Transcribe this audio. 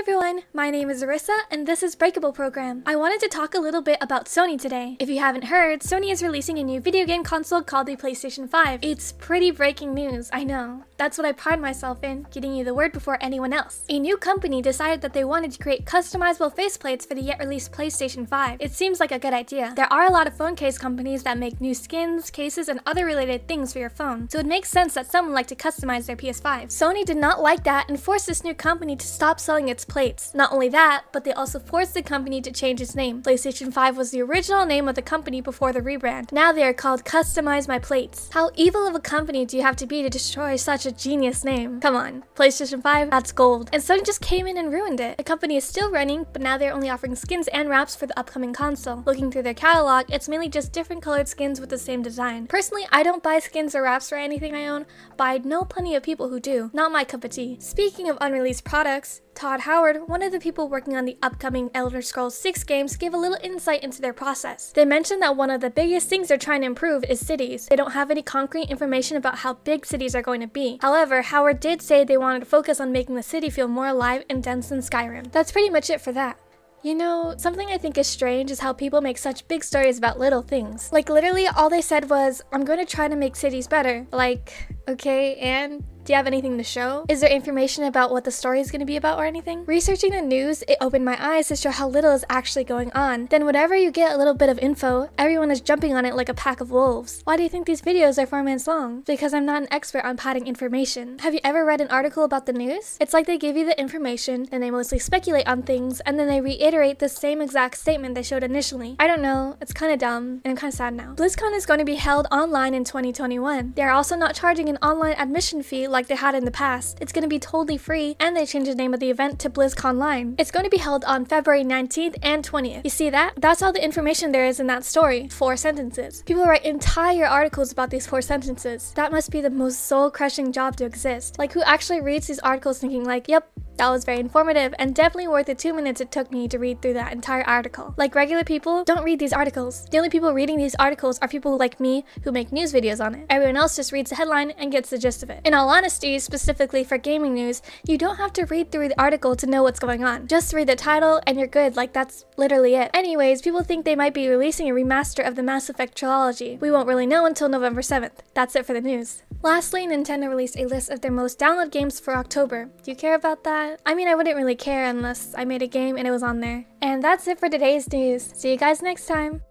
everyone, my name is Arissa and this is Breakable Program. I wanted to talk a little bit about Sony today. If you haven't heard, Sony is releasing a new video game console called the PlayStation 5. It's pretty breaking news, I know. That's what I pride myself in, getting you the word before anyone else. A new company decided that they wanted to create customizable faceplates for the yet released PlayStation 5. It seems like a good idea. There are a lot of phone case companies that make new skins, cases, and other related things for your phone, so it makes sense that someone would like to customize their PS5. Sony did not like that and forced this new company to stop selling its plates. Not only that, but they also forced the company to change its name. PlayStation 5 was the original name of the company before the rebrand. Now they are called Customize My Plates. How evil of a company do you have to be to destroy such a a genius name. Come on, PlayStation 5, that's gold. And Sony just came in and ruined it. The company is still running, but now they're only offering skins and wraps for the upcoming console. Looking through their catalog, it's mainly just different colored skins with the same design. Personally, I don't buy skins or wraps for anything I own, but I know plenty of people who do. Not my cup of tea. Speaking of unreleased products, Todd Howard, one of the people working on the upcoming Elder Scrolls 6 games, gave a little insight into their process. They mentioned that one of the biggest things they're trying to improve is cities. They don't have any concrete information about how big cities are going to be. However, Howard did say they wanted to focus on making the city feel more alive and dense than Skyrim. That's pretty much it for that. You know, something I think is strange is how people make such big stories about little things. Like literally all they said was, I'm going to try to make cities better. Like, Okay, and do you have anything to show? Is there information about what the story is going to be about or anything? Researching the news, it opened my eyes to show how little is actually going on. Then whenever you get a little bit of info, everyone is jumping on it like a pack of wolves. Why do you think these videos are four minutes long? Because I'm not an expert on padding information. Have you ever read an article about the news? It's like they give you the information, and they mostly speculate on things, and then they reiterate the same exact statement they showed initially. I don't know, it's kind of dumb, and I'm kind of sad now. BlizzCon is going to be held online in 2021. They are also not charging an online admission fee like they had in the past. It's going to be totally free and they changed the name of the event to BlizzCon Line. It's going to be held on February 19th and 20th. You see that? That's all the information there is in that story. Four sentences. People write entire articles about these four sentences. That must be the most soul-crushing job to exist. Like who actually reads these articles thinking like, yep, that was very informative and definitely worth the two minutes it took me to read through that entire article. Like regular people, don't read these articles. The only people reading these articles are people like me who make news videos on it. Everyone else just reads the headline and gets the gist of it. In all honesty, specifically for gaming news, you don't have to read through the article to know what's going on. Just read the title and you're good, like that's literally it. Anyways, people think they might be releasing a remaster of the Mass Effect trilogy. We won't really know until November 7th. That's it for the news. Lastly, Nintendo released a list of their most downloaded games for October. Do you care about that? that. I mean, I wouldn't really care unless I made a game and it was on there. And that's it for today's news. See you guys next time.